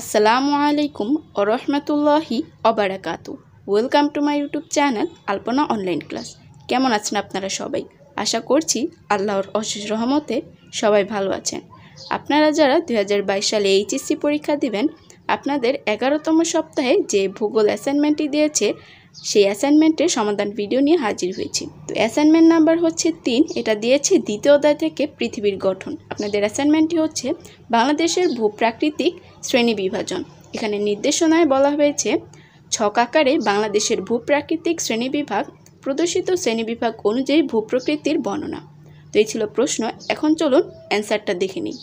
আসসালামু আলাইকুম ও রহমতুল্লাহি অবারাকাতু welcome to my YouTube channel Alpana online class কেমন আছেন আপনারা সবাই আশা করছি আল্লাহর অশেষ রহমতে সবাই ভালো আছেন আপনারা যারা দু সালে এইচএসসি পরীক্ষা দিবেন আপনাদের এগারোতম সপ্তাহে যে ভূগোল অ্যাসাইনমেন্টটি দিয়েছে সেই অ্যাসাইনমেন্টের সমাধান ভিডিও নিয়ে হাজির হয়েছি তো অ্যাসাইনমেন্ট নাম্বার হচ্ছে তিন এটা দিয়েছে দ্বিতীয় অধ্যায় থেকে পৃথিবীর গঠন আপনাদের অ্যাসাইনমেন্টটি হচ্ছে বাংলাদেশের ভূপ্রাকৃতিক শ্রেণী বিভাজন এখানে নির্দেশনায় বলা হয়েছে ছক আকারে বাংলাদেশের ভূপ্রাকৃতিক বিভাগ প্রদর্শিত শ্রেণী বিভাগ অনুযায়ী ভূপ্রকৃতির বর্ণনা তো এই ছিল প্রশ্ন এখন চলুন অ্যান্সারটা দেখে নিই